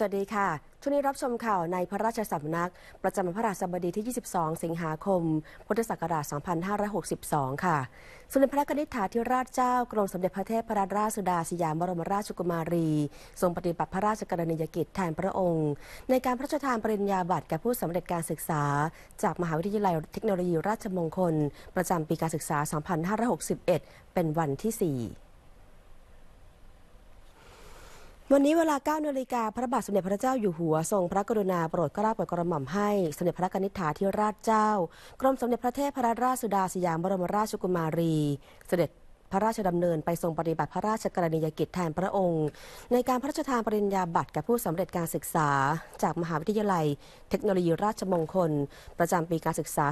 สวัสดีค่ะช่วงนี้รับชมข่าวในพระราชสำนัก ประจำวันพระราชบดีที่ 22 สิงหาคม พุทธศักราช 2562 ค่ะ สมเด็จพระนิธิถาธิราชเจ้ากรมสมเด็จพระเทพรัตนราชสุดาสยามบรมราชกุมารี ทรงปฏิบัติพระราชกรณียกิจแทนพระองค์ ในการพระราชทานปริญญาบัตรแก่ผู้สำเร็จการศึกษา จากมหาวิทยาลัยเทคโนโลยีราชมงคลประจำปีการศึกษา 2561 เป็นวันที่ 4วันนี้เวลา9นาฬิกาพระบาทสมเด็จพระเจ้าอยู่หัวทรงพระกรุณาโปรดเกล้าโปรดกระหม่อมให้สมเด็จพระกนิษฐาธิราชเจ้ากรมสมเด็จพระเทพรัตนราชสุดาสยามบรมราชกุมารีเสด็จพระราชดำเนินไปทรงปฏิบัติพระราชกรณียกิจแทนพระองค์ ในการพระราชทานปริญญาบัตรแก่ผู้สำเร็จการศึกษา จากมหาวิทยาลัย เทคโนโลยีราชมงคล ประจำปีการศึกษา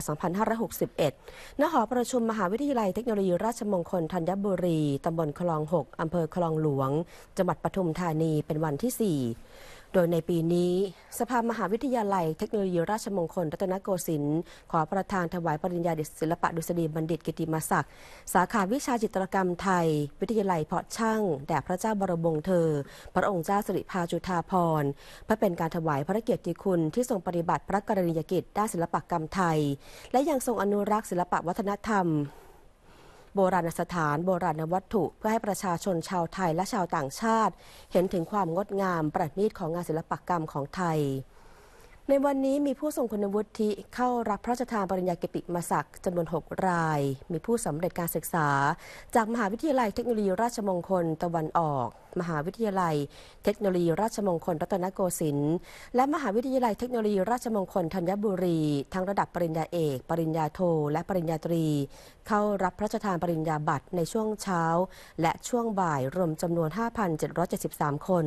2561 ณ หอประชุมมหาวิทยาลัย เทคโนโลยีราชมงคลธัญบุรีตำบลคลอง6อำเภอคลองหลวง จังหวัดปทุมธานี เป็นวันที่ 4ดยในปีนี้สภามหาวิทยาลัยเทคโนโลยีราชมงคล รัตนโกสินทร์ขอประธานถวายปริญญาศิลปะดุษฎีบัณฑิตกิติมศักดิ์สาขาวิชาจิตรกรรมไทย วิทยาลัยเพาะช่างแด่พระเจ้าบรมวงศ์เธอ พระองค์เจ้าสิริพาจุธาภรณ์เพื่อเป็นการถวายพระเกียรติคุณที่ทรงปฏิบัติพระกรณียกิจด้านศิลปกรรมไทย และยังทรงอนุรักษ์ศิลปวัฒนธรรมโบราณสถาน โบราณวัตถุ เพื่อให้ประชาชนชาวไทยและชาวต่างชาติ เห็นถึงความงดงามประณีตของงานศิลปกรรมของไทยในวันนี้มีผู้ทรงคุณวุฒิเข้ารับพระราชทานปริญญากิติมศักดิ์จำนวน 6 ราย มีผู้สำเร็จการศึกษา จากมหาวิทยาลัยเทคโนโลยีราชมงคลตะวันออก มหาวิทยาลัย เทคโนโลยีราชมงคล รัตนโกสินทร์ และมหาวิทยาลัยเทคโนโลยีราชมงคลธัญบุรีทั้งระดับปริญญาเอก ปริญญาโท และปริญญาตรี เข้ารับพระราชทานปริญญาบัตรในช่วงเช้า และช่วงบ่ายรวมจำนวน 5,773 คน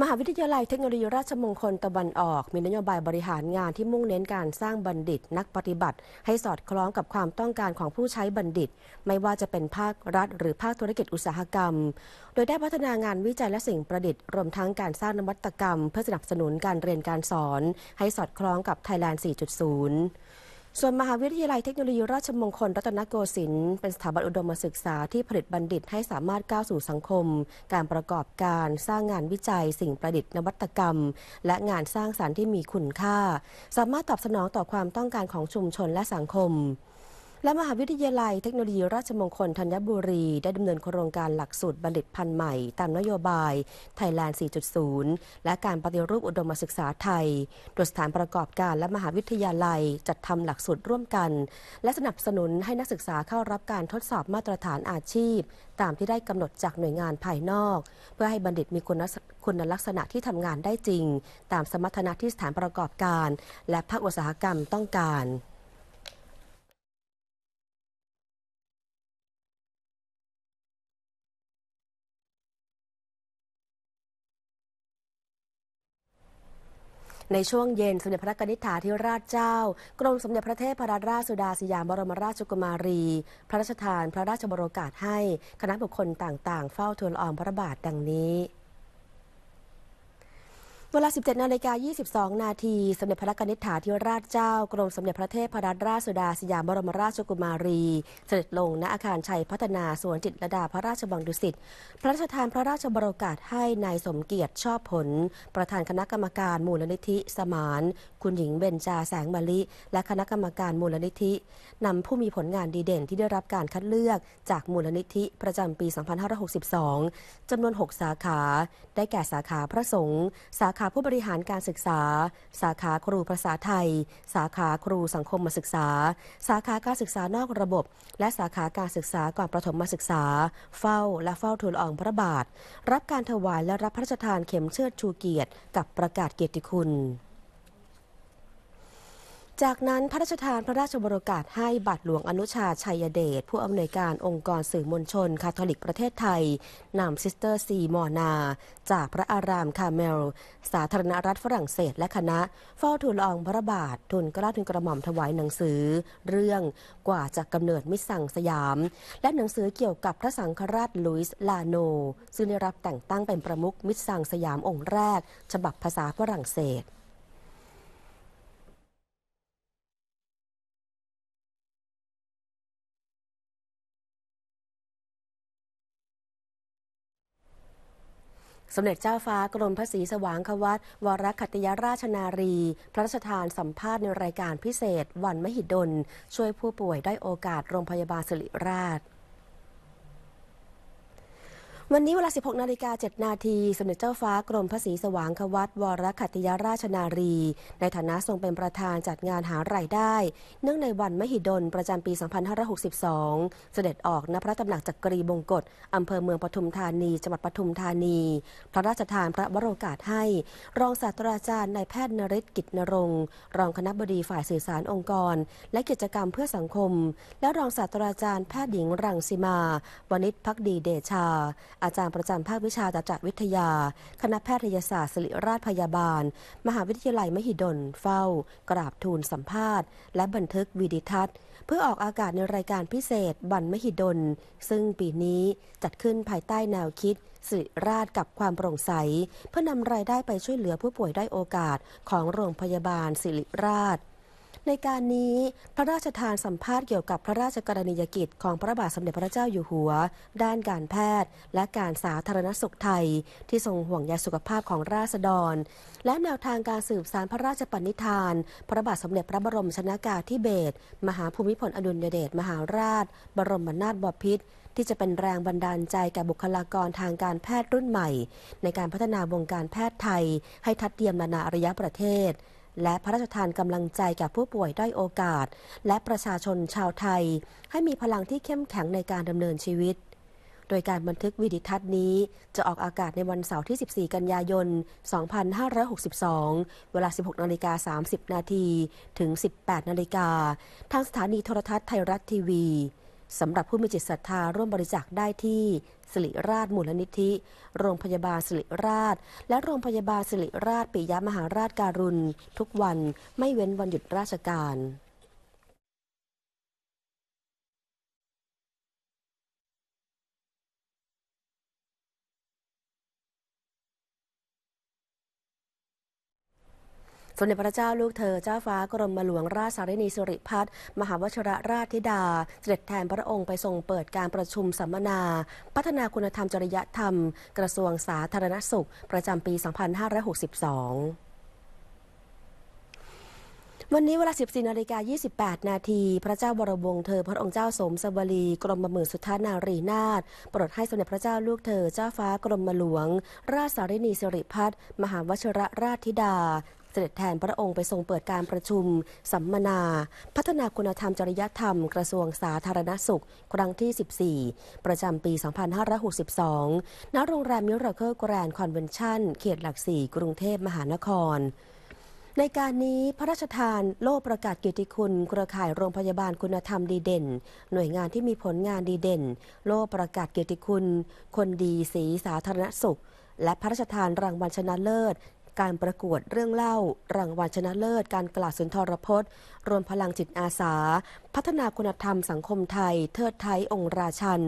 มหาวิทยาลัยเทคโนโลยีราชมงคลตะวันออก มีนโยบายบริหารงานที่มุ่งเน้นการสร้างบัณฑิตนักปฏิบัติให้สอดคล้องกับความต้องการของผู้ใช้บัณฑิตไม่ว่าจะเป็นภาครัฐหรือภาคธุรกิจอุตสาหกรรม โดยได้พัฒนางานวิจัยและสิ่งประดิษฐ์รวมทั้งการสร้างนวัตกรรมเพื่อสนับสนุนการเรียนการสอนให้สอดคล้องกับไทยแลนด์4.0ส่วนมหาวิทยาลัยเทคโนโลยีราชมงคล รัตนโกสินทร์เป็นสถาบันอุดมศึกษาที่ผลิตบัณฑิตให้สามารถก้าวสู่สังคม การประกอบการสร้างงานวิจัยสิ่งประดิษฐ์นวัตกรรม และงานสร้างสารรค์ที่มีคุณค่า สามารถตอบสนองต่อความต้องการของชุมชนและสังคมและมหาวิทยาลัยเทคโนโลยีราชมงคล ธัญบุรีได้ดำเนินโครงการหลักสูตรบัณฑิตพันธุ์ใหม่ตามนโยบาย ไทยแลนด์ 4.0 และการปฏิรูปอุดมศึกษาไทย โดยสถานประกอบการและมหาวิทยาลัย จัดทำหลักสูตรร่วมกัน และสนับสนุนให้นักศึกษาเข้ารับการทดสอบมาตรฐานอาชีพ ตามที่ได้กำหนดจากหน่วยงานภายนอก เพื่อให้บัณฑิตมีคุณคุณลักษณะที่ทำงานได้จริง ตามสมรรถนะที่สถานประกอบการ และภาคอุตสาหกรรมต้องการในช่วงเย็น สมเด็จพระกนิษฐาธิราชเจ้า กรมสมเด็จพระเทพรัตนราชสุดาสยามบรมราชกุมารี พระราชทาน พระราชบรโอกาสให้ คณะบุคคลต่างๆ เฝ้าทูลอองพระบาทดังนี้เวลา 17นาฬิกา22 นาทีสมเด็จพระกนิษฐาธิราชเจ้า กรมสมเด็จพระเทพรัตนราชสุดาสยามบรมราชกุมารี เสด็จลงณอาคารชัยพัฒนา สวนจิตรดาพระราชบังดุสิตพระราชทานพระราชบรกาศให้นายสมเกียรติชอบผล ประธานคณะกรรมการมูลนิธิสมาน คุณหญิงเบญจาแสงมะลิ และคณะกรรมการมูลนิธินำผู้มีผลงานดีเด่นที่ได้รับการคัดเลือกจากมูลนิธิประจำปี 2562 จำนวน 6 สาขา ได้แก่ สาขาพระสงฆ์ สาขาาผู้บริหารการศึกษา สาขาครูภาษาไทย สาขาครูสังคมศึกษา สาขาการศึกษานอกระบบ และสาขาการศึกษาก่อนประถมศึกษา เฝ้าและเฝ้าทูลอองพระบาท รับการถวายและรับพระราชทานเข็มเชิดชูเกียรติ กับประกาศเกียรติคุณจากนั้นพระราชทานพระราชบรกาศให้บัตรหลวงอนุชาชัยเดชผู้อำนวยการองค์กรสื่อมวลชนคาทอลิกประเทศไทยนำซิสเตอร์ซีมอนา จากพระอารามคาเมล สาธารณรัฐฝรั่งเศสและคณะเฝ้าทูลอองพระบาททูลกระาทุนกระหม่อมถวายหนังสือ เรื่องกว่าจะกกำเนิดมิสังสยาม และหนังสือเกี่ยวกับพระสังฆราชลุยส์ลาโน ซึ่งได้รับแต่งตั้งเป็นประมุขมิสังสยามองค์แรก ฉบับภาษาฝรั่งเศสสมเด็จเจ้าฟ้ากรมพระศรีสว่างควัตวรคัตยราชนารี พระราชทานสัมภาษณ์ในรายการพิเศษ วันมหิดล ช่วยผู้ป่วยได้โอกาสโรงพยาบาลสิริราชวันนี้เวลา 16นาฬิกา7นาทีสมเด็จเจ้าฟ้ากรมพระศรีสว่างควัตวรคัตยราชนารี ในฐานะทรงเป็นประธานจัดงานหารายได้ เนื่องในวันมหิดลประจำปี 2562 เสด็จออกณพระตำหนักจักกรีบงกฎอำเภอเมืองปทุมธานีจังหวัดปทุมธานี พระราชทานพระวโรกาสให้รองศาสตราจารย์นายแพทย์นริศกิจนรงรองคณะบดีฝ่ายสื่อสารองค์กร และกิจกรรมเพื่อสังคม และรองศาสตราจารย์แพทย์หญิงรังสีมาวณิชพักดีเดชาอาจารย์ประจำภาควิชาจัจัวิทยา คณะแพทยศาสตร์ศิริราชพยาบาล มหาวิทยาลัยมหิดล เฝ้ากราบทูลสัมภาษณ์ และบันทึกวิดิทัศน์ เพื่อออกอากาศในรายการพิเศษบันมหิดล ซึ่งปีนี้จัดขึ้นภายใต้แนวคิดสิริราชกับความโปร่งใส เพื่อนำรายได้ไปช่วยเหลือผู้ป่วยได้โอกาสของโรงพยาบาลสิริราชในการนี้พระราชทานสัมภาษณ์เกี่ยวกับพระราชกรณียกิจของพระบาทสมเด็จพระเจ้าอยู่หัวด้านการแพทย์ และการสาธารณสุขไทย ที่ทรงห่วงใยสุขภาพของราษฎร และแนวทางการสืบสารพระราชปณิธานพระบาทสมเด็จพระบรมชนากาธิเบศรมหาภูมิพลอดุลยเดชมหาราช บรมนาถบพิตรที่จะเป็นแรงบันดาลใจแก่บุคลากรทางการแพทย์รุ่นใหม่ ในการพัฒนาวงการแพทย์ไทย ให้ทัดเทียมนานาอารยประเทศและพระราชทานกำลังใจแก่ผู้ป่วยด้อยโอกาส และประชาชนชาวไทย ให้มีพลังที่เข้มแข็งในการดำเนินชีวิต โดยการบันทึกวิดิทัศน์นี้จะออกอากาศในวันเสาร์ที่ 14 กันยายน 2562 เวลา 16นาฬิกา30นาทีถึง 18นาฬิกาทางสถานีโทรทัศน์ไทยรัฐทีวี สำหรับผู้มีจิตศรัทธาร่วมบริจาคได้ที่สิริราชมูลนิธิ โรงพยาบาลสิริราช และโรงพยาบาลสิริราชปิยมหาราชการุณ ทุกวันไม่เว้นวันหยุดราชการสมเด็จพระเจ้าลูกเธอเจ้าฟ้ากรมหลวง ราชสารินีสุริพัฒน์มหาวชรราชธิดา เสด็จแทนพระองค์ไปทรงเปิดการประชุมสัมมนา พัฒนาคุณธรรมจริยธรรมกระทรวงสาธารณสุข ประจำปี 2562 วันนี้เวลา 14นาฬิกา28 นาที พระเจ้าวรวงเธอพระองค์เจ้าสมสวลีกรมบมือสุทธานารีนาถโปรดให้สมเด็จพระเจ้าลูกเธอ เจ้าฟ้ากรมหลวง ราชสารินีสิริพัฒน์มหาวชิรราชธิดาเสด็จแทนพระองค์ไปทรงเปิดการประชุมสัมมนา พัฒนาคุณธรรมจริยธรรมกระทรวงสาธารณสุขครั้งที่ 14 ประจำปี 2562 ณ โรงแรมมิราเคร์แกรนด์คอนเวนชั่น เขตหลักสี่กรุงเทพมหานคร ในการนี้พระราชทานโล่ประกาศเกียรติคุณเครือข่ายโรงพยาบาลคุณธรรมดีเด่น หน่วยงานที่มีผลงานดีเด่น โล่ประกาศเกียรติคุณ คนดีสีสาธารณสุข และพระราชทานรางวัลชนะเลิศการประกวดเรื่องเล่ารางวัลชนะเลิศการกล่าวสุนทรพจน์ รวมพลังจิตอาสา พัฒนาคุณธรรมสังคมไทย เทิดไทยองค์ราชัน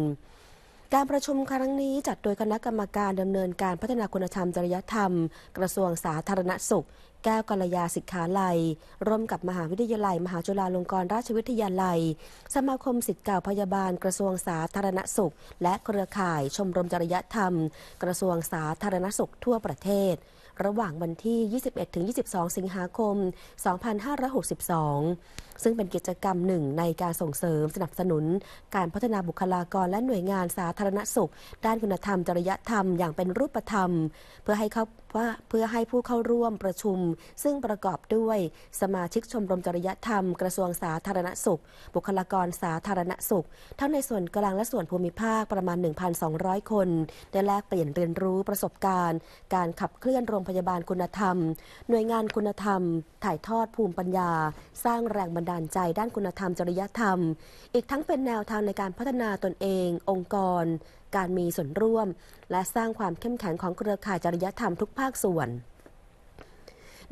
การประชุมครั้งนี้ จัดโดยคณะกรรมการดำเนินการพัฒนาคุณธรรมจริยธรรม กระทรวงสาธารณสุข แก้วกัลยาศิกขาลัยร่วมกับมหาวิทยาลัย มหาจุฬาลงกรณราชวิทยาลัย สมาคมสิทธิ์เก่าพยาบาลกระทรวงสาธารณสุข และเครือข่ายชมรมจริยธรรมกระทรวงสาธารณสุขทั่วประเทศระหว่างวันที่ 21-22 สิงหาคม 2562ซึ่งเป็นกิจกรรมหนึ่งในการส่งเสริมสนับสนุน การพัฒนาบุคลากร และหน่วยงานสาธารณสุข ด้านคุณธรรม จริยธรรมอย่างเป็นรูปธรรมเพื่อให้เขาว่าเพื่อให้ผู้เข้าร่วมประชุม ซึ่งประกอบด้วยสมาชิกชมรมจริยธรรม กระทรวงสาธารณสุข บุคลากรสาธารณสุขทั้งในส่วนกลางและส่วนภูมิภาคประมาณ 1,200 คน ได้แลกเปลี่ยนเรียนรู้ประสบการณ์ การขับเคลื่อนโรงพยาบาลคุณธรรม หน่วยงานคุณธรรม ถ่ายทอดภูมิปัญญา สร้างแรงบันดาลใจด้านคุณธรรมจริยธรรม อีกทั้งเป็นแนวทางในการพัฒนาตนเอง องค์กร การมีส่วนร่วม และสร้างความเข้มแข็งของเครือข่ายจริยธรรมทุกภาคส่วน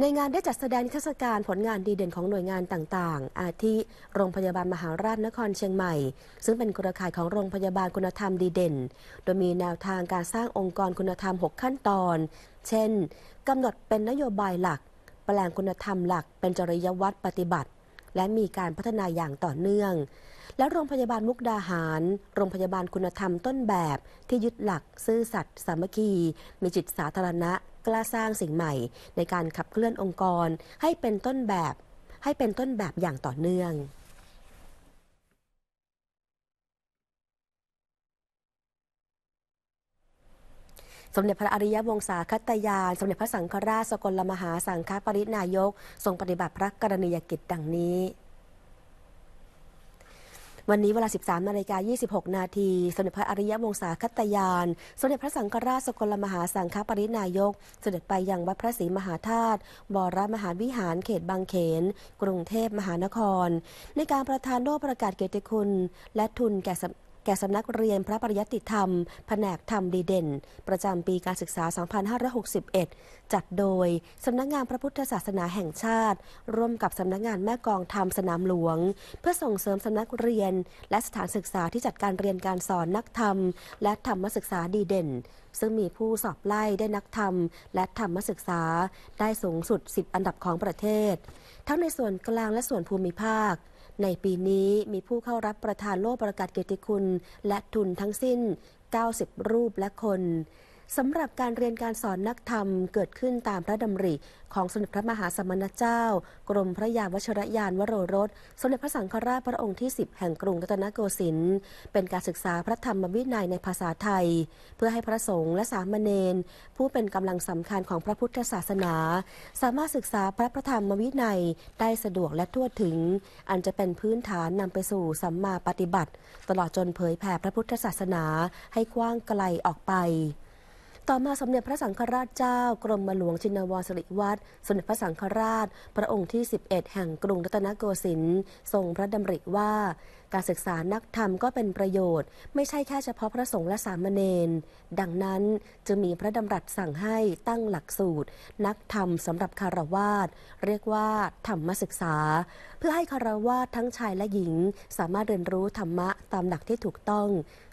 ในงานได้จัดแสดงนิทรรศการผลงานดีเด่นของหน่วยงานต่างๆ อาทิโรงพยาบาลมหาราชนครเชียงใหม่ ซึ่งเป็นเครือข่ายของโรงพยาบาลคุณธรรมดีเด่นโดยมีแนวทางการสร้างองค์กรคุณธรรม6ขั้นตอน เช่นกำหนดเป็นนโยบายหลัก แปลงคุณธรรมหลักเป็นจริยวัตรปฏิบัติและมีการพัฒนาอย่างต่อเนื่อง และโรงพยาบาลมุกดาหาร โรงพยาบาลคุณธรรมต้นแบบ ที่ยึดหลัก ซื่อสัตย์สามัคคี มีจิตสาธารณะ กล้าสร้างสิ่งใหม่ ในการขับเคลื่อนองค์กร ให้เป็นต้นแบบ ให้เป็นต้นแบบอย่างต่อเนื่องสมเด็จพระอริยวงศาคตยาน สมเด็จพระสังฆราชสกลมหาสังฆปรินายกทรงปฏิบัติพระกรณียกิจดังนี้ วันนี้เวลา 13นาฬิกา 26 นาที สมเด็จพระอริยวงศาคตยาน สมเด็จพระสังฆราชสกลมหาสังฆปรินายก เสด็จไปยังวัดพระศรีมหาธาตุบรมหาวิหาร เขตบางเขน กรุงเทพมหานคร ในการประทานโล่ประกาศเกียรติคุณและทุนแก่แก่สำนักเรียนพระปริยัติธรรมแผนกธรรมดีเด่น ประจำปีการศึกษา 2561 จัดโดยสำนักงานพระพุทธศาสนาแห่งชาติ ร่วมกับสำนักงานแม่กองธรรมสนามหลวง เพื่อส่งเสริมสำนักเรียนและสถานศึกษาที่จัดการเรียนการสอนนักธรรมและธรรมศึกษาดีเด่น ซึ่งมีผู้สอบไล่ได้นักธรรมและธรรมศึกษาได้สูงสุด 10 อันดับของประเทศทั้งในส่วนกลางและส่วนภูมิภาคในปีนี้มีผู้เข้ารับประทานโล่ประกาศเกียรติคุณและทุนทั้งสิ้น 90 รูปและคนสำหรับการเรียนการสอนนักธรรมเกิดขึ้นตามพระดำริของสมเด็จพระมหาสมณเจ้า กรมพระยาวชรยานวโรรสสมเด็จพระสังฆราชพระองค์ที่ 10 แห่งกรุงรัตนโกสินทร์เป็นการศึกษาพระธรรมวินัยในภาษาไทย เพื่อให้พระสงฆ์และสามเณรผู้เป็นกำลังสำคัญของพระพุทธศาสนา สามารถศึกษาพระพระธรรมวินัยได้สะดวกและทั่วถึง อันจะเป็นพื้นฐานนำไปสู่สัมมาปฏิบัติ ตลอดจนเผยแผ่พระพุทธศาสนาให้กว้างไกลออกไปต่อมาสมเด็จพระสังฆราชเจ้ากรมหลวงชินวรสิริวัตรสมเด็จพระสังฆราช พระองค์ที่ 11 แห่งกรุงรัตนโกสินทร์ทรงพระดำริว่าการศึกษานักธรรมก็เป็นประโยชน์ ไม่ใช่แค่เฉพาะพระสงฆ์และสามเณรดังนั้นจะมีพระดำรัสสั่งให้ตั้งหลักสูตร นักธรรมสำหรับคารวาสเรียกว่าธรรมศึกษา เพื่อให้คารวาสทั้งชายและหญิงสามารถเรียนรู้ธรรมะตามหลักที่ถูกต้อง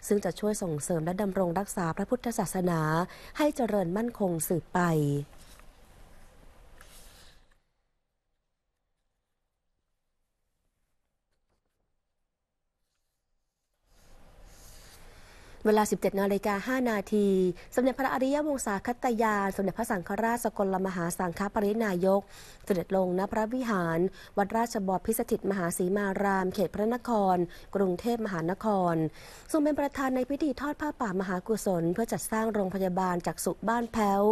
ซึ่งจะช่วยส่งเสริมและดำรงรักษาพระพุทธศาสนา ให้เจริญมั่นคงสืบไปเวลา 17นาฬิกา5นาที สมเด็จพระอริยวงศาคตยาน สมเด็จพระสังฆราชสกลมหาสังฆปรินายก เสด็จลงณพระวิหาร วัดราชบพิสถิตมหาศีมาราม เขตพระนคร กรุงเทพมหานครทรงเป็นประธานในพิธีทอดผ้าป่ามหากุศล เพื่อจัดสร้างโรงพยาบาลจากสุบ้านแพ้ว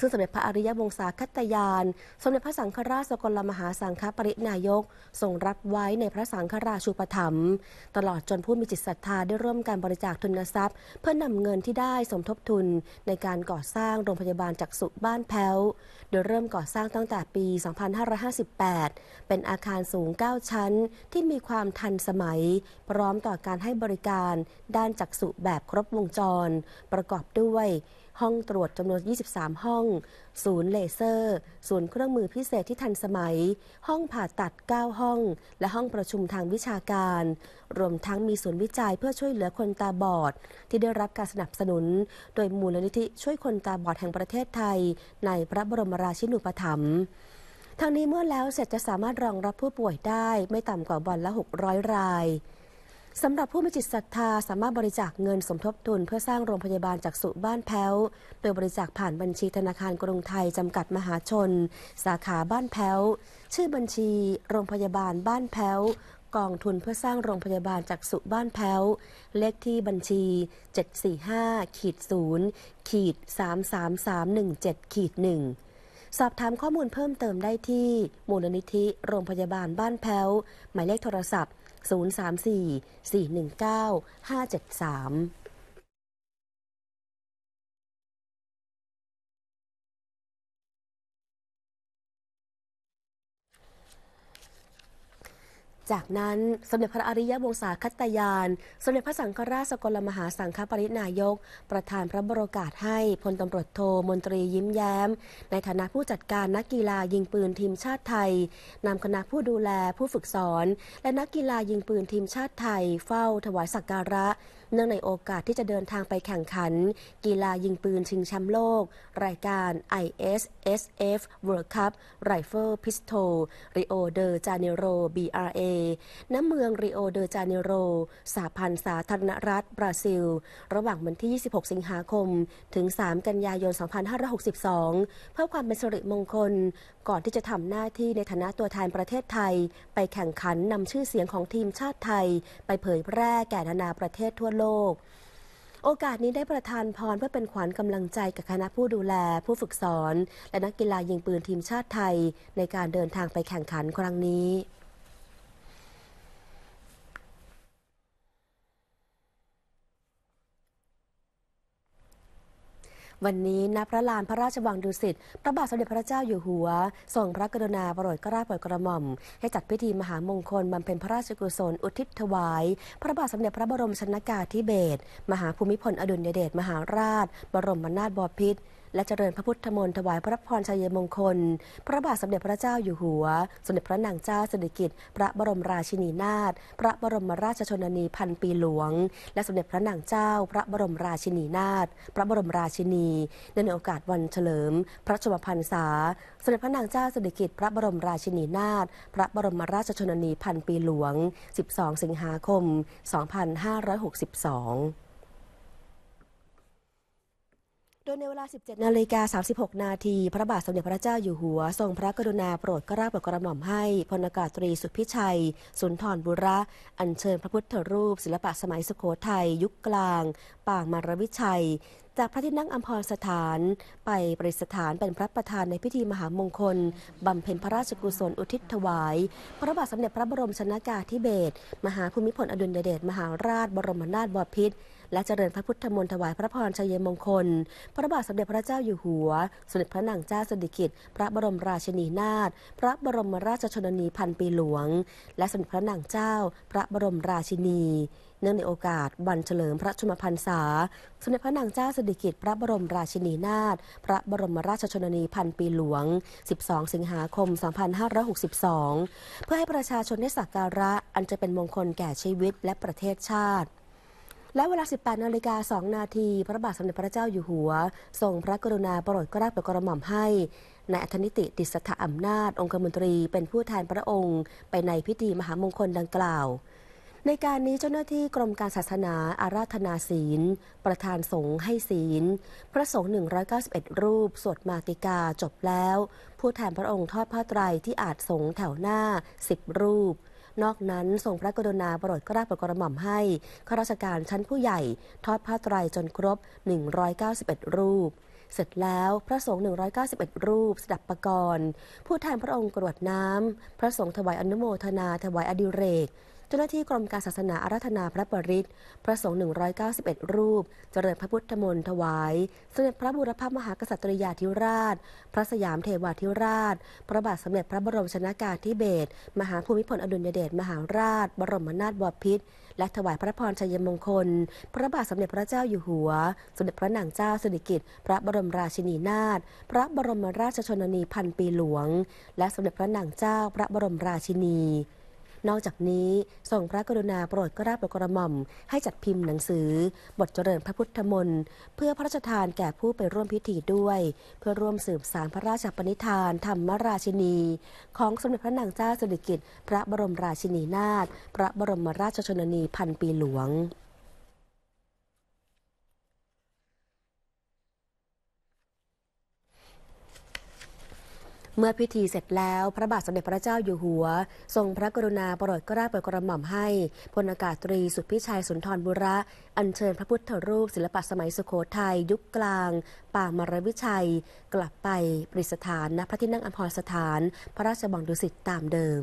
ซึ่งสมเด็จพระอริยวงศาคตยานสมเด็จพระสังฆราชสกลมหาสังฆปรินายกทรงรับไว้ในพระสังฆราชูปถัมภ์ตลอดจนผู้มีจิตศรัทธาได้ร่วมการบริจาคทุนทรัพยเพื่อนำเงินที่ได้สมทบทุนในการก่อสร้างโรงพยาบาลจักษุบ้านแพ้ว โดยเริ่มก่อสร้างตั้งแต่ปี 2558 เป็นอาคารสูง 9 ชั้นที่มีความทันสมัย พร้อมต่อการให้บริการด้านจักษุแบบครบวงจรประกอบด้วยห้องตรวจจำนวน 23 ห้อง ศูนย์เลเซอร์ ศูนย์เครื่องมือพิเศษที่ทันสมัย ห้องผ่าตัด 9 ห้อง และห้องประชุมทางวิชาการ รวมทั้งมีศูนย์วิจัยเพื่อช่วยเหลือคนตาบอด ที่ได้รับการสนับสนุน โดยมูลนิธิช่วยคนตาบอดแห่งประเทศไทย ในพระบรมราชินูปถัมภ์ทางนี้เมื่อแล้วเสร็จจะสามารถรองรับผู้ป่วยได้ไม่ต่ำกว่าวันละ600 รายสำหรับผู้มีจิตศรัทธาสามารถบริจาคเงินสมทบทุน เพื่อสร้างโรงพยาบาลจากสุบ้านแพ้วโดยบริจาคผ่านบัญชีธนาคารกรุงไทยจำกัดมหาชน สาขาบ้านแพ้ว ชื่อบัญชีโรงพยาบาลบ้านแพ้วกองทุนเพื่อสร้างโรงพยาบาลจากสุบ้านแพ้วเลขที่บัญชี745ขีด0ขีด33317ขีด1สอบถามข้อมูลเพิ่มเติมได้ที่ มูลนิธิโรงพยาบาลบ้านแพ้วหมายเลขโทรศัพท์034 419 573จากนั้นสมเด็จพระอริยวงศาคตยาน สมเด็จพระสังฆราชสกลมหาสังฆปรินายก ประธานพระบรมกาศให้พลตำรวจโทมนตรียิ้มแย้ม ในฐานะผู้จัดการนักกีฬายิงปืนทีมชาติไทยนำคณะผู้ดูแลผู้ฝึกสอน และนักกีฬายิงปืนทีมชาติไทยเฝ้า ถวายสักการะเนื่องในโอกาสที่จะเดินทางไปแข่งขัน กีฬายิงปืนชิงแชมป์โลก รายการ ISSF World Cup Rifle Pistol Rio de Janeiro BRA ณ เมืองริโอเดอจาเนโรสาพันธ์สาธารณรัฐบราซิล ระหว่างวันที่ 26 สิงหาคม ถึง 3 กันยายน 2562 เพื่อความเป็นสิริมงคล ก่อนที่จะทำหน้าที่ในฐานะตัวแทนประเทศไทย ไปแข่งขันนำชื่อเสียงของทีมชาติไทย ไปเผยแพร่แก่นานาประเทศทั่วโโลก โอกาสนี้ได้ประทานพรเพื่อเป็นขวัญกำลังใจกับคณะผู้ดูแลผู้ฝึกสอนและนักกีฬายิงปืนทีมชาติไทยในการเดินทางไปแข่งขันครั้งนี้วันนี้ณพระลานพระราชวังดุสิตพระบาทสมเด็จพระเจ้าอยู่หัว ทรงพระกรุณาโปรดกราราโปรดกระหม่อม ให้จัดพิธีมหามงคลบำเพ็ญพระราชกุศลอุทิศถวาย พระบาทสมเด็จพระบรมชนากาธิเบศรมหาภูมิพลอดุลยเดชมหาราช บรมนาถบพิตรและเจริญพระพุทธมนต์ถวายพระพรชัยมงคล พระบาทสมเด็จพระเจ้าอยู่หัว สมเด็จพระนางเจ้าสิริกิติ์พระบรมราชินีนาถพระบรมราชชนนีพันปีหลวง และสมเด็จพระนางเจ้า พระบรมราชินีนาถพระบรมราชินี ในโอกาสวันเฉลิม พระชมพรรษาสมเด็จพระนางเจ้าสิริกิติ์พระบรมราชินีนาถพระบรมราชชนนีพันปีหลวง 12 สิงหาคม 2562ดยในเวลา 17นาฬิกา 36 นาที พระบาทสมเด็จพระเจ้าอยู่หัว ทรงพระกรุณาโปรดกราบโปรดกระหม่อมให้พลอากาศตรีสุพิชัย สุนทรบุระ อัญเชิญพระพุทธรูป ศิลปะสมัย สุโขทัยยุคกลางปางมารวิชัยจากพระที่นั่งอัมพรสถาน ไปปริสถานเป็นพระประธานในพิธีมหามงคลบำเพ็ญพระราชกุศลอุทิศถวาย พระบาทสมเด็จพระบรมชนากาธิเบศรมหาภูมิพลอดุลยเดชมหาราชบรมนาถบพิตรและเจริญพระพุทธมนต์ถวายพระพรชัยมงคล พระบาทสมเด็จพระเจ้าอยู่หัว สมเด็จพระนางเจ้าสิริกิติ์พระบรมราชินีนาถพระบรมราชชนนีพันปีหลวง และสมเด็จพระนางเจ้าพระบรมราชินีเนื่องในโอกาสวันเฉลิมพระชนมพรรษาสมเด็จพระนางเจ้าสิริกิติ์พระบรมราชินีนาถพระบรมราชชนนีพันปีหลวง 12 สิงหาคม 2562 เพื่อให้ประชาชนได้สักการะอันจะเป็นมงคลแก่ชีวิตและประเทศชาติ และเวลา 18 นาฬิกา 2 นาที พระบาทสมเด็จพระเจ้าอยู่หัว ทรงพระกรุณาโปรดกราบโปรดกระหม่อมให้นายอัธนิติ ติสถาอำนาจ องคมนตรีเป็นผู้แทนพระองค์ไปในพิธีมหามงคลดังกล่าวในการนี้เจ้าหน้าที่กรมการศาสนาอาราธนาศีล ประธานสงฆ์ให้ศีล พระสงฆ์191 รูปสวดมาติกาจบแล้ว ผู้แทนพระองค์ทอดผ้าไตรที่อาจสงฆ์แถวหน้า 10 รูป นอกนั้นทรงพระกรุณาโปรดกราบปรกระหม่อมให้ข้าราชการชั้นผู้ใหญ่ทอดผ้าไตรจนครบ 191 รูป เสร็จแล้วพระสงฆ์191 รูปสดับประกรณ์ผู้แทนพระองค์กรวดน้ำพระสงฆ์ถวายอนุโมทนาถวายอดิเรกเจ้าหน้าที่กรมการศาสนาอารัธนาพระปริศพระสงฆ์191 รูป เจริญพระพุทธมนต์ถวายสมเด็จพระบูรพมหากษัตริยาธิราช พระสยามเทวาธิราช พระบาทสมเด็จพระบรมชนากาธิเบศรมหาภูมิพลอดุลยเดช มหาราช บรมนาถบพิตร และถวายพระพรชัยมงคล พระบาทสมเด็จพระเจ้าอยู่หัว สมเด็จพระนางเจ้าสิริกิติ์พระบรมราชินีนาถ พระบรมราชชนนีพันปีหลวง และสมเด็จพระนางเจ้าพระบรมราชินีนอกจากนี้ทรงพระกรุณาโปรดกระาบกระหม่อมให้จัดพิมพ์หนังสือ บทเจริญพระพุทธมนต์เพื่อพระราชทานแก่ผู้ไปร่วมพิธีด้วย เพื่อร่วมสืบสารพระราชปณิธานธรรมราชินี ของสมเด็จพระนางเจ้าสิริกิติ์พระบรมราชินีนาถพระบรมราชชนนี พันปีหลวงเมื่อพิธีเสร็จแล้วพระบาทสมเด็จพระเจ้าอยู่หัว ทรงพระกรุณาโปรดกล้าโปรดกระหม่อมให้พลอากาศตรีสุพิชัยสุนทรบุระ อัญเชิญพระพุทธรูป ศิลปะสมัย สุโขทัยยุคกลาง ป่า มรวิชัย กลับไปปริสถานณพระที่นั่งอภรสถานพระราชบังดุสิตตามเดิม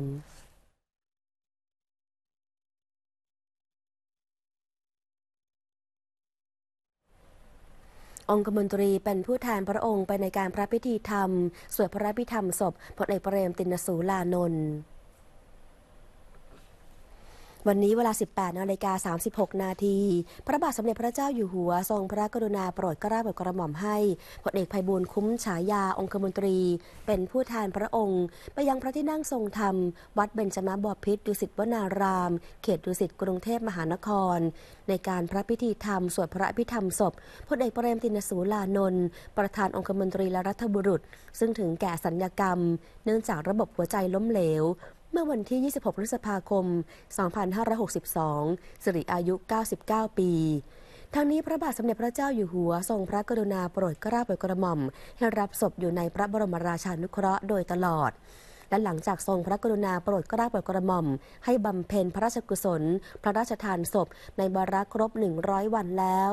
องคมนตรีเป็นผู้แทนพระองค์ไปในการพระพิธีธรรมสวดพระพิธรรมศพพลเอกเปรมตินสูลานนท์วันนี้เวลา 18นาฬิกา 36 นาที พระบาทสมเด็จพระเจ้าอยู่หัวทรงพระกรุณาโปรดเกล้าโปรดกระหม่อมให้พลเอกไยบูลคุ้มฉายาองคมนตรี เป็นผู้แทนพระองค์ ไปยังพระที่นั่งทรงธรรม วัดเบญจมบพิตรดุสิตวนาราม เขตดุสิตกรุงเทพมหานคร ในการพระพิธีธรรมสวดพระพิธรรมศพพลเอกเปรมตินสูลานนท์ประธานองคมนตรีและรัฐบุรุษ ซึ่งถึงแก่สัญญกรรม เนื่องจากระบบหัวใจล้มเหลวมื่อวันที่ 26พฤษภาคม 2562 สิริอายุ 99 ปี ทางนี้พระบาทสมเด็จพระเจ้าอยู่หัวทรงพระกรุณาโปรดเกล้าโปรดกระหม่อมให้รับศพอยู่ในพระบรมราชานุเคราะห์โดยตลอด และหลังจากทรงพระกรุณาโปรดเกล้าโปรดกระหม่อมให้บำเพ็ญพระราชกุศล พระราชทานศพ ในบาระครบ 100 วันแล้ว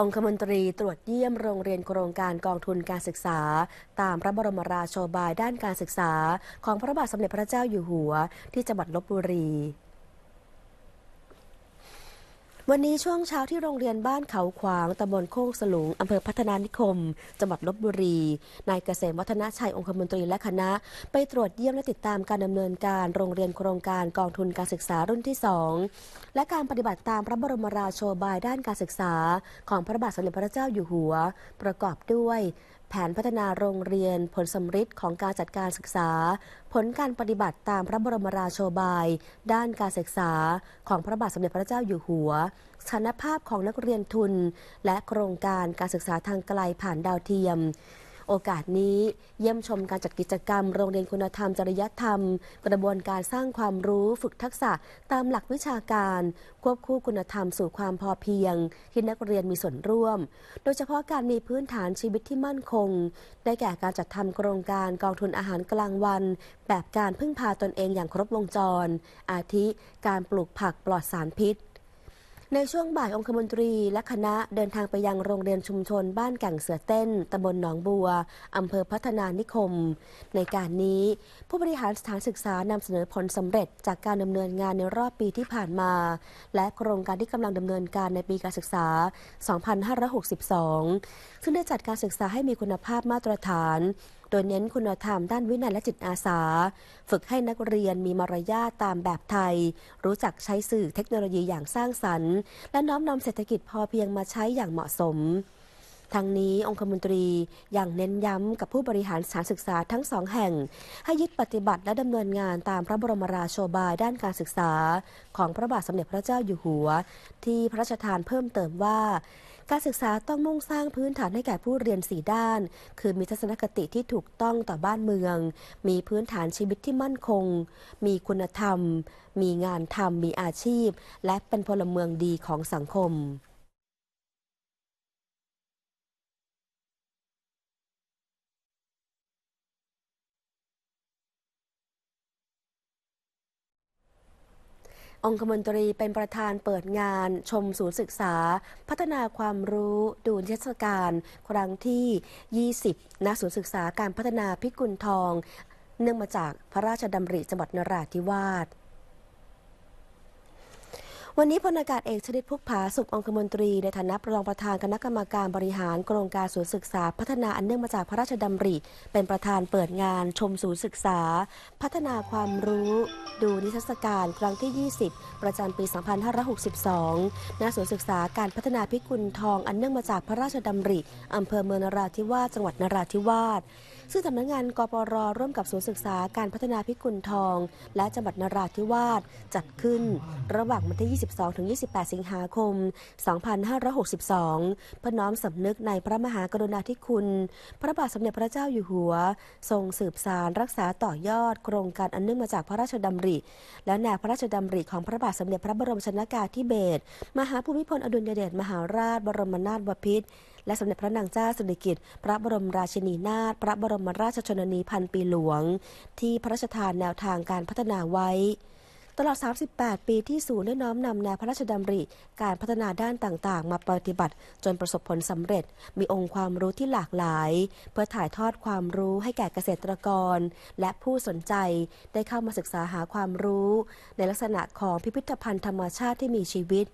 องคมนตรีตรวจเยี่ยมโรงเรียนโครงการกองทุนการศึกษา ตามพระบรมราโชบายด้านการศึกษาของพระบาทสมเด็จพระเจ้าอยู่หัวที่จังหวัดลบบุรีวันนี้ช่วงเช้าที่โรงเรียนบ้านเขาขวาง ตำบลโค้งสลุงอำเภอพัฒนานิคมจังหวัดลบบุรี นายเกษมวัฒนชัยองคมนตรีและคณะไปตรวจเยี่ยมและติดตามการดำเนินการโรงเรียนโครงการกองทุนการศึกษารุ่นที่2และการปฏิบัติตามพระบรมราโชบายด้านการศึกษาของพระบาทสมเด็จพระเจ้าอยู่หัว ประกอบด้วยแผนพัฒนาโรงเรียนผลสมฤทธิ์ของการจัดการศึกษา ผลการปฏิบัติตามพระบรมราโชบาย ด้านการศึกษาของพระบาทสมเด็จพระเจ้าอยู่หัวสถานภาพของนักเรียนทุนและโครงการการศึกษาทางไกลผ่านดาวเทียมโอกาสนี้เยี่ยมชมการจัดกิจกรรมโรงเรียนคุณธรรมจริยธรรม กระบวนการสร้างความรู้ฝึกทักษะตามหลักวิชาการ ควบคู่คุณธรรมสู่ความพอเพียง ที่นักเรียนมีส่วนร่วม โดยเฉพาะการมีพื้นฐานชีวิตที่มั่นคง ได้แก่การจัดทำโครงการกองทุนอาหารกลางวัน แบบการพึ่งพาตนเองอย่างครบวงจร อาทิการปลูกผักปลอดสารพิษในช่วงบ่ายองคมนตรีและคณะเดินทางไปยังโรงเรียนชุมชนบ้านแก่งเสือเต้นตำบลหนองบัว อำเภอพัฒนานิคม ในการนี้ ผู้บริหารสถานศึกษานำเสนอผลสำเร็จจากการดำเนินงานในรอบปีที่ผ่านมา และโครงการที่กำลังดำเนินการในปีการศึกษา 2562 ซึ่งได้จัดการศึกษาให้มีคุณภาพมาตรฐานดยเน้นคุณธรรมด้านวินัยและจิตอาสา ฝึกให้นักเรียนมีมารยาทตามแบบไทย รู้จักใช้สื่อเทคโนโลยีอย่างสร้างสรรค์ และน้อมนำเศรษฐกิจพอเพียงมาใช้อย่างเหมาะสม ทางนี้องคมนตรียังเน้นย้ำกับผู้บริหารสถานศึกษาทั้งสองแห่ง ให้ยึดปฏิบัติและดำเนินงานตามพระบรมราโชบายด้านการศึกษา ของพระบาทสมเด็จพระเจ้าอยู่หัว ที่พระราชทานเพิ่มเติมว่าการศึกษาต้องมุ่งสร้างพื้นฐานให้แก่ผู้เรียนสีด้าน คือมีทัศนคติที่ถูกต้องต่อบ้านเมือง มีพื้นฐานชีวิตที่มั่นคง มีคุณธรรม มีงานทำมีอาชีพ และเป็นพลเมืองดีของสังคมองคมนตรีเป็นประธานเปิดงานชมศูนย์ศึกษา พัฒนาความรู้ดูนเทศกาลครั้งที่ 20 ณ ศูนย์ศึกษาการพัฒนาพิกุลทอง เนื่องมาจากพระราชดำริจังหวัดนราธิวาสวันนี้พลอากาศเอกชลิดพุกผาสุของคมนตรีในฐานะรองประธานคณะกรรมการบริหารโครงการศูนย์ศึกษา พัฒนาอันเนื่องมาจากพระราชดำริ เป็นประธานเปิดงานชมศูนย์ศึกษา พัฒนาความรู้ดูนิทรรศการครั้งที่ 20ประจำปี2562ณศูนย์ศึกษาการพัฒนาพิกุลทองอันเนื่องมาจากพระราชดำริอำเภอเมืองนราธิวาสจังหวัดนราธิวาสซึ่งสำนักงงานกปรร่วมกับศูนย์ศึกษาการพัฒนาพิกุลทอง และจังหวัดนราธิวาสจัดขึ้น ระหว่างวันที่ 22 ถึง 28 สิงหาคม 2562 เพื่อน้อมสำนึกในพระมหากรุณาธิคุณ พระบาทสมเด็จพระเจ้าอยู่หัว ทรงสืบสารรักษาต่อยอดโครงการอันเนื่องมาจากพระราชดำริ และแนวพระราชดำริของพระบาทสมเด็จพระบรมชนากาธิเบศรมหาภูมิพลอดุลยเดชมหาราชบรมนาถบพิตรและสมเด็จพระนางเจ้าสุริกิติ์พระบรมราชินีนาถพระบรมราชชนนีพันปีหลวง ที่พระราชทานแนวทางการพัฒนาไว้ตลอด 38 ปีที่ศูนย์ได้น้อมนำแนวพระราชดำริ การพัฒนาด้านต่างๆ มาปฏิบัติจนประสบผลสำเร็จมีองค์ความรู้ที่หลากหลาย เพื่อถ่ายทอดความรู้ให้แก่เกษตรกร และผู้สนใจได้เข้ามาศึกษาหาความรู้ ในลักษณะของพิพิธภัณฑ์ธรรมชาติที่มีชีวิต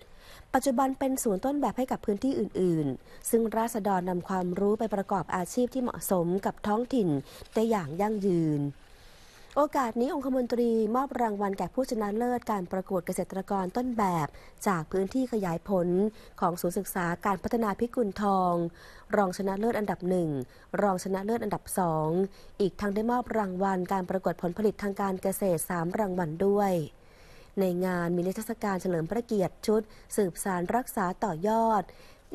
ปัจจุบันเป็นศูนย์ต้นแบบให้กับพื้นที่อื่น ๆ ซึ่งราษฎรนำความรู้ไปประกอบอาชีพที่เหมาะสมกับท้องถิ่นได้อย่างยั่งยืนโอกาสนี้องคมนตรีมอบรางวัลแก่ผู้ชนะเลิศการประกวดเกษตรกรต้นแบบ จากพื้นที่ขยายผลของศูนย์ศึกษาการพัฒนาพิกุลทอง รองชนะเลิศอันดับหนึ่งรองชนะเลิศอันดับสองอีกทั้งได้มอบรางวัลการประกวดผลผลิตทางการเกษตร3รางวัลด้วย ในงานมีนิทรรศการเฉลิมพระเกียรติชุด สืบสารรักษาต่อยอด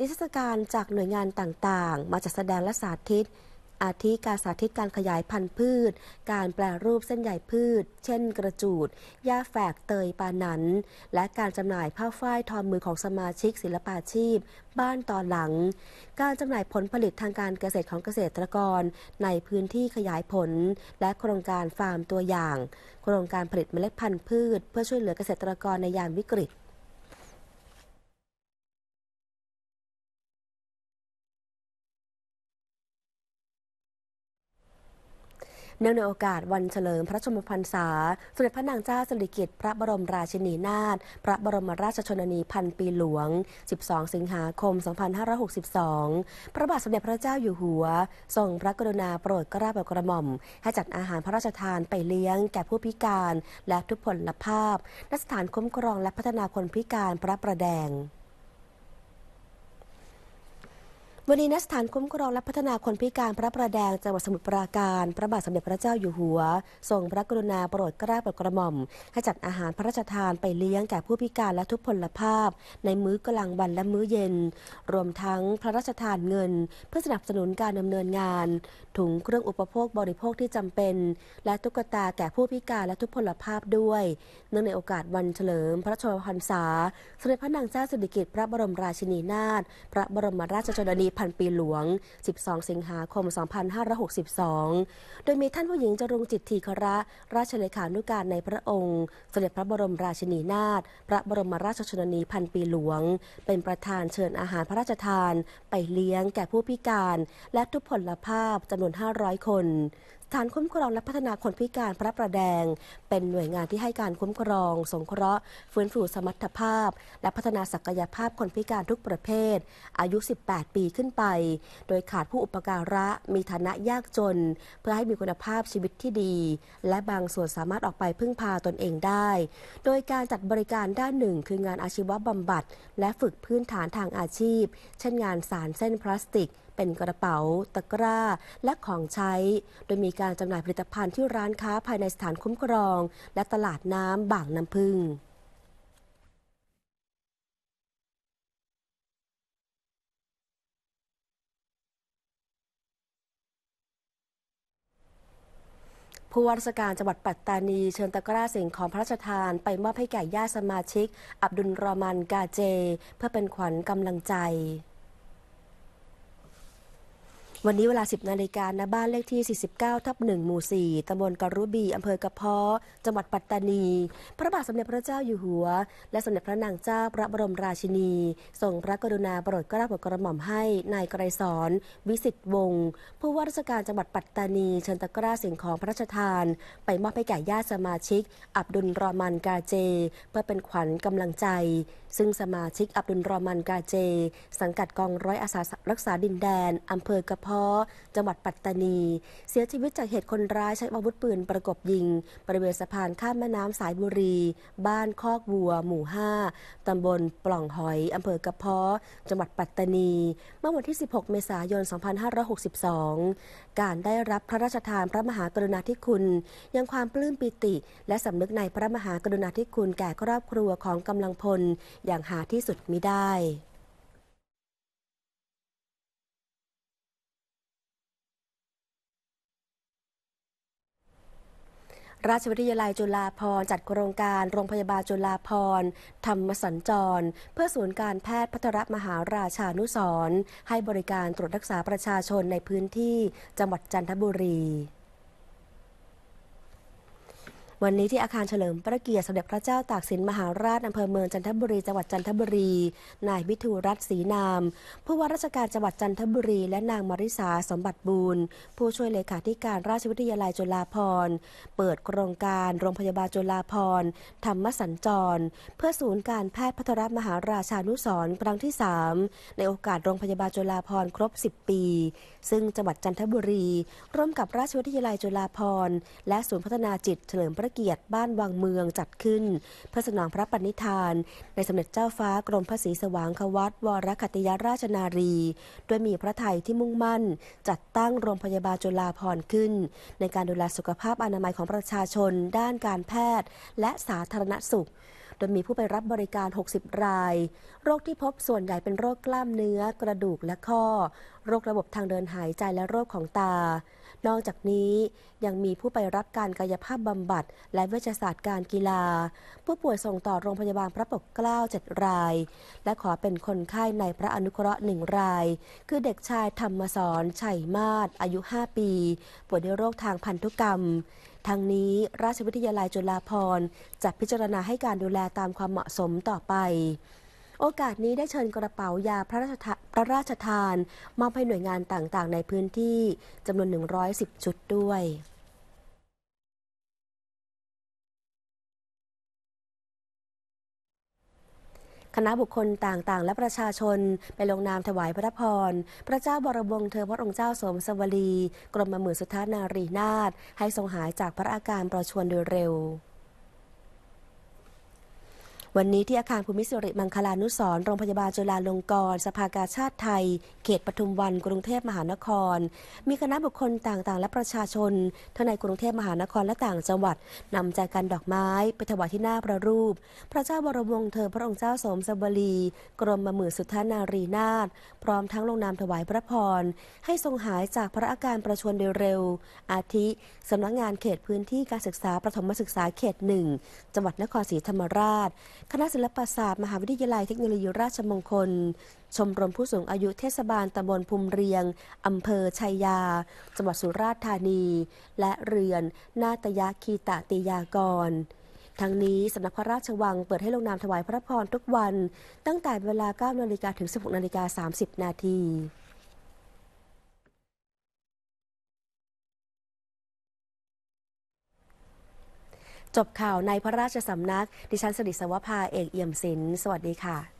นิทรรศการจากหน่วยงานต่างๆ มาจัดแสดงและสาธิตอาทิการสาธิตการขยายพันธุ์พืช การแปลรูปเส้นใยพืช เช่น กระจูด หญ้าแฝก เตย ปานันและการจำหน่ายผ้าฝ้ายทอมือของสมาชิกศิลปาชีพ บ้านต่อหลัง การจำหน่ายผลผลิตทางการเกษตรของเกษตรกร ในพื้นที่ขยายผล และโครงการฟาร์มตัวอย่าง โครงการผลิตเมล็ดพันธุ์พืชเพื่อช่วยเหลือเกษตรกรในยามวิกฤตเนื่องในโอกาสวันเฉลิมพระชนมพรรษาสมเด็จพระนางเจ้าสิริกิติ์พระบรมราชินีนาถพระบรมราชชนนีพันปีหลวง 12 สิงหาคม 2562 พระบาทสมเด็จพระเจ้าอยู่หัว ทรงพระกรุณาโปรดกราบกระหม่อม ให้จัดอาหารพระราชทานไปเลี้ยงแก่ผู้พิการ และทุพพลภาพณสถานคุ้มครองและพัฒนาคนพิการพระประแดงวันนี้นสถานคุ้มครองและพัฒนาคนพิการพระประแดงจังหวัดสมุทรปราการ พระบาทสมเด็จพระเจ้าอยู่หัวทรงพระกรุณาโปรดกกะ้าโปรดกระหม่อม ให้จัดอาหารพระราชทานไปเลี้ยงแก่ผู้พิการและทุพพลภาพ ในมื้อกลางวันและมื้อเย็น รวมทั้งพระราชทานเงิน เพื่อสนับสนุนการดำเนินงานถุงเครื่องอุปโภคบริโภคที่จำเป็นและตุ๊กตาแก่ผู้พิการและทุพพลภาพด้วย เนื่องในโอกาสวันเฉลิม พระชนมพรรษาสมเด็จพระนางเจ้าสิริกิติ์พระบรมราชินีนาถพระบรมราชชนนีพันปีหลวง 12 สิงหาคม 2562 โดยมีท่านผู้หญิงจรุงจิตทีคระราชเลขานุการในพระองค์สเสด็จพระบรมราชินีนาถพระบรมราชชนนีพันปีหลวง เป็นประธานเชิญอาหารพระราชทานไปเลี้ยงแก่ผู้พิการ และทุพพลภาพจำนวน 500 คนฐานคุ้มครองและพัฒนาคนพิการพระประแดง เป็นหน่วยงานที่ให้การคุ้มครอง สงเคราะห์ฟื้นฟูสมรรถภาพ และพัฒนาศักยภาพคนพิการทุกประเภท อายุ 18 ปีขึ้นไป โดยขาดผู้อุปการะ มีฐานะยากจน เพื่อให้มีคุณภาพชีวิตที่ดี และบางส่วนสามารถออกไปพึ่งพาตนเองได้ โดยการจัดบริการด้านหนึ่งคืองานอาชีวบำบัด และฝึกพื้นฐานทางอาชีพ เช่นงานสารเส้นพลาสติกเป็นกระเป๋าตะกร้าและของใช้ โดยมีการจำหน่ายผลิตภัณฑ์ที่ร้านค้าภายในสถานคุ้มครอง และตลาดน้ำบางน้ำพึ่ง ผู้ว่าราชการจังหวัดปัตตานีเชิญตะกร้าสิ่งของพระราชทานไปมอบให้แก่ญาติสมาชิก อับดุลรอมันกาเจ เพื่อเป็นขวัญกำลังใจวันนี้เวลา 10นาฬิกาณบ้านเลขที่ 49ทับ1หมู่4ตำบลกรุบี อำเภอกระเพาะจังหวัดปัตตานี พระบาทสมเด็จพระเจ้าอยู่หัว และสมเด็จพระนางเจ้าพระบรมราชินีทรงพระกรุณาโปรดเกล้าโปรดกระหม่อมให้นายไกรสอน วิสิทธิ์วงศ์ผู้ว่าราชการจังหวัดปัตตานีเชิญตะกร้าสิ่งของพระราชทาน ไปมอบให้แก่ญาติสมาชิกอับดุลรอมันกาเจ เพื่อเป็นขวัญกำลังใจซึ่งสมาชิกอับดุลรอมันกาเจ สังกัดกองร้อยอาสารักษาดินแดน อำเภอกระเพาะจังหวัดปัตตานี เสียชีวิตจากเหตุคนร้ายใช้อาวุธปืนประกบยิงบริเวณสะพานข้ามแม่น้ำสายบุรี บ้านคอกวัวหมู่5ตำบลปล่องหอย อำเภอกระเพาะจังหวัดปัตตานี เมื่อวันที่ 16 เมษายน 2562 การได้รับพระราชทานพระมหากรุณาธิคุณ ยังความปลื้มปิติ และสำนึกในพระมหากรุณาธิคุณแก่ครอบครัวของกำลังพลอย่างหาที่สุดมิได้ ราชวิทยาลัยจุฬาภร์จัดโครงการโรงพยาบาลจุฬาภร์ธรรมสัญจร เพื่อศูนย์การแพทย์พัทรมหาราชานุสรให้บริการตรวจรักษาประชาชนในพื้นที่จังหวัดจันทบุรีวันนี้ที่อาคารเฉลิมพระเกียรติสมเด็จพระเจ้าตากสินมหาราชอำเภอเมืองจันทบุรี จังหวัดจันทบุรี นายวิทูรัตน์ศรีนาม ผู้ว่าราชการจังหวัดจันทบุรี และนางมาริสาสมบัติบูรณ์ผู้ช่วยเลขาธิการราชวิทยาลัยจุฬาภรณ์เปิดโครงการโรงพยาบาลจุฬาภรณ์ธรรมสัญจร เพื่อศูนย์การแพทย์พัทรมหาราชานุสรครั้งที่ 3 ในโอกาสโรงพยาบาลจุฬาภรณ์ครบ 10 ปี ซึ่งจังหวัดจันทบุรี ร่วมกับราชวิทยาลัยจุฬาภรณ์และศูนย์พัฒนาจิตเฉลิมพระระเกียรติบ้านวังเมืองจัดขึ้นเพื่อสนองพระปณิธาน ในสมเด็จเจ้าฟ้ากรมพระศรีสว่างควัตวรคติยราชนารี ด้วยมีพระไทยที่มุ่งมั่นจัดตั้งโรงพยาบาลจุฬาภรณ์ขึ้น ในการดูแลสุขภาพอนามัยของประชาชนด้านการแพทย์และสาธารณสุขยมีผู้ไปรับบริการ 60 ราย โรคที่พบส่วนใหญ่เป็นโรคกล้ามเนื้อกระดูกและข้อ โรคระบบทางเดินหายใจและโรคของตา นอกจากนี้ยังมีผู้ไปรับการกายภาพบำบัด และเวชศาสตร์การกีฬา ผู้ป่วยส่งต่อโรงพยาบาลพระปกเกล้า 7 ราย และขอเป็นคนไข้ในพระอนุเคราะห์ 1 ราย คือเด็กชายธรรมสอนชัยมาศอายุ 5 ปี ป่วยด้วยโรคทางพันธุกรรมทางนี้ราชวิทยาลัยจุฬาภรณ์จะพิจารณาให้การดูแลตามความเหมาะสมต่อไป โอกาสนี้ได้เชิญกระเป๋ายาพระราชพระราชทานมอบให้หน่วยงานต่างๆในพื้นที่จำนวน 110 ชุดด้วยคณะบุคคลต่างๆ และประชาชนไปลงนามถวายพระพร พระเจ้าบรมวงศ์เธอพระองค์เจ้าสมสวรีกรมมือสุทธานารีนาถให้ทรงหายจากพระอาการประชวนโดยเร็ววันนี้ที่อาคารภูมิสิริมังคลานุสรโรงพยาบาลจุฬาลงกรณ์ สภากาชาติไทย เขตปทุมวัน กรุงเทพมหานคร มีคณะบุคคลต่างๆ และประชาชนทั้งในกรุงเทพมหานครและต่างจังหวัด นำใจกันดอกไม้ไปถวายที่หน้าพระรูป พระเจ้าบรมวงศ์เธอพระองค์เจ้าสมสบรีกรมมมือสุทธานารีนาถพร้อมทั้งลงนามถวายพระพร ให้ทรงหายจากพระอาการประชวนเร็ว อาทิสำนักงานเขตพื้นที่การศึกษาประถมศึกษาเขตหนึ่ง จังหวัดนครศรีธรรมราชคณะศิลปศาสตร์มหาวิทยาลัยเทคโนโลยีราชมงคล ชมรมผู้สูงอายุเทศบาลตำบลภูมิเรียงอำเภอชัยยาจังหวัดสุราษฎร์ธานี และเรือนนาตยะคีตติยากร ทั้งนี้สำนักพระราชวังเปิดให้ลงนามถวายพระพรทุกวันตั้งแต่เวลา9นาฬิกาถึง 16นาฬิกา 30 นาทีจบข่าวในพระราชสำนักดิฉันสริสวภาเอก เอี่ยมศิลป์สวัสดีค่ะ